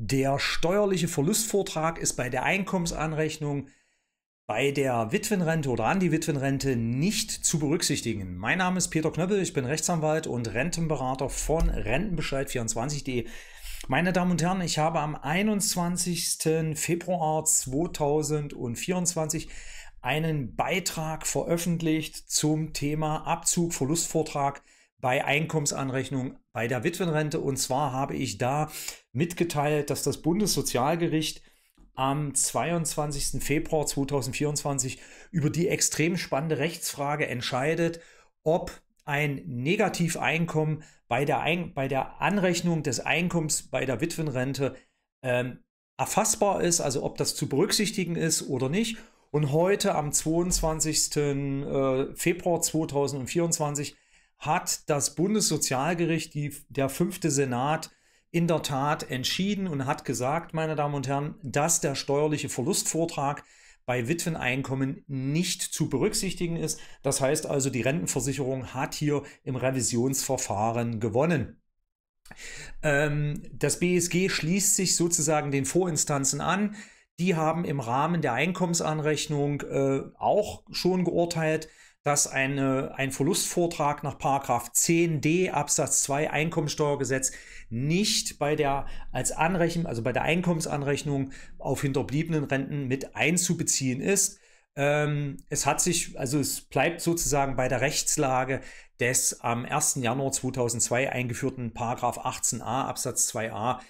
Der steuerliche Verlustvortrag ist bei der Einkommensanrechnung bei der Witwenrente oder an die Witwenrente nicht zu berücksichtigen. Mein Name ist Peter Knöppel, ich bin Rechtsanwalt und Rentenberater von Rentenbescheid24.de. Meine Damen und Herren, ich habe am 21. Februar 2024 einen Beitrag veröffentlicht zum Thema Abzug, Verlustvortrag bei Einkommensanrechnung bei der Witwenrente. Und zwar habe ich da mitgeteilt, dass das Bundessozialgericht am 22. Februar 2024 über die extrem spannende Rechtsfrage entscheidet, ob ein Negativeinkommen bei der, Ein bei der Anrechnung des Einkommens bei der Witwenrente ähm, erfassbar ist, also ob das zu berücksichtigen ist oder nicht. Und heute am 22. Äh, Februar 2024 hat das Bundessozialgericht, die, der fünfte Senat, in der Tat entschieden und hat gesagt, meine Damen und Herren, dass der steuerliche Verlustvortrag bei Witweneinkommen nicht zu berücksichtigen ist. Das heißt also, die Rentenversicherung hat hier im Revisionsverfahren gewonnen. Ähm, das BSG schließt sich sozusagen den Vorinstanzen an. Die haben im Rahmen der Einkommensanrechnung äh, auch schon geurteilt, dass eine, ein Verlustvortrag nach 10d Absatz 2 Einkommensteuergesetz nicht bei der als Anrechnung, also bei der Einkommensanrechnung auf hinterbliebenen Renten mit einzubeziehen ist. Ähm, es hat sich, also es bleibt sozusagen bei der Rechtslage des am 1. Januar 2002 eingeführten 18a Absatz 2a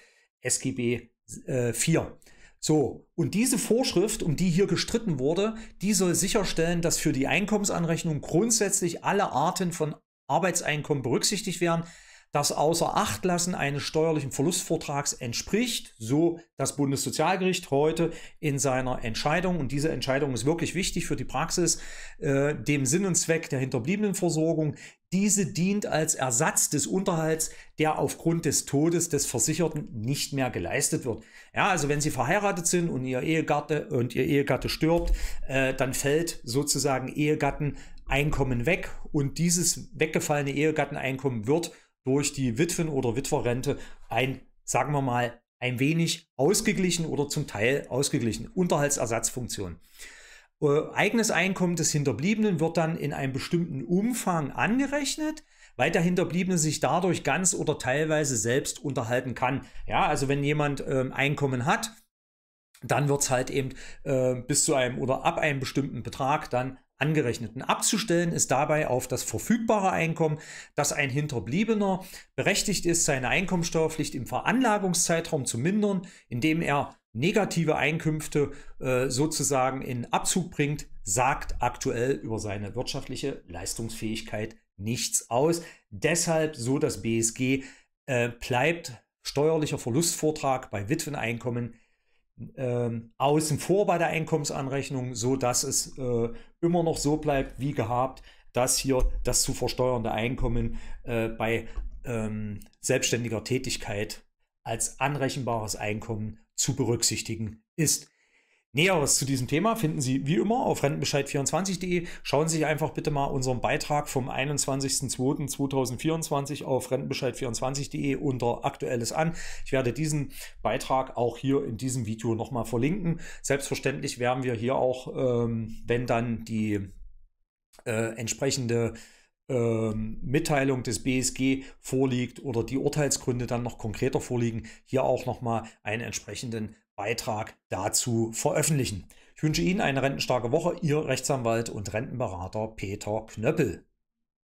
SGB äh, 4. So, und diese Vorschrift, um die hier gestritten wurde, die soll sicherstellen, dass für die Einkommensanrechnung grundsätzlich alle Arten von Arbeitseinkommen berücksichtigt werden, das außer Acht lassen eines steuerlichen Verlustvortrags entspricht, so das Bundessozialgericht heute in seiner Entscheidung, und diese Entscheidung ist wirklich wichtig für die Praxis, äh, dem Sinn und Zweck der hinterbliebenen Versorgung. diese dient als Ersatz des Unterhalts, der aufgrund des Todes des Versicherten nicht mehr geleistet wird. Ja, also wenn Sie verheiratet sind und Ihr Ehegatte und Ihr Ehegatte stirbt, äh, dann fällt sozusagen Ehegatten Einkommen weg und dieses weggefallene Ehegatteneinkommen wird durch die Witwen- oder Witwerrente ein, sagen wir mal, ein wenig ausgeglichen oder zum Teil ausgeglichen. Unterhaltsersatzfunktion. Äh, eigenes Einkommen des Hinterbliebenen wird dann in einem bestimmten Umfang angerechnet, weil der Hinterbliebene sich dadurch ganz oder teilweise selbst unterhalten kann. Ja, also wenn jemand äh, Einkommen hat, dann wird es halt eben äh, bis zu einem oder ab einem bestimmten Betrag dann angerechneten. Abzustellen ist dabei auf das verfügbare Einkommen, das ein Hinterbliebener berechtigt ist, seine Einkommensteuerpflicht im Veranlagungszeitraum zu mindern, indem er negative Einkünfte äh, sozusagen in Abzug bringt, sagt aktuell über seine wirtschaftliche Leistungsfähigkeit nichts aus. Deshalb, so das BSG, äh, bleibt steuerlicher Verlustvortrag bei Witweneinkommen ähm, außen vor bei der Einkommensanrechnung, so dass es äh, immer noch so bleibt wie gehabt, dass hier das zu versteuernde Einkommen äh, bei ähm, selbstständiger Tätigkeit als anrechenbares Einkommen zu berücksichtigen ist. Näheres zu diesem Thema finden Sie wie immer auf rentenbescheid24.de. Schauen Sie sich einfach bitte mal unseren Beitrag vom 21.02.2024 auf rentenbescheid24.de unter Aktuelles an. Ich werde diesen Beitrag auch hier in diesem Video nochmal verlinken. Selbstverständlich werden wir hier auch, ähm, wenn dann die äh, entsprechende ähm, Mitteilung des BSG vorliegt oder die Urteilsgründe dann noch konkreter vorliegen, hier auch nochmal einen entsprechenden Beitrag dazu veröffentlichen. Ich wünsche Ihnen eine rentenstarke Woche, Ihr Rechtsanwalt und Rentenberater Peter Knöppel.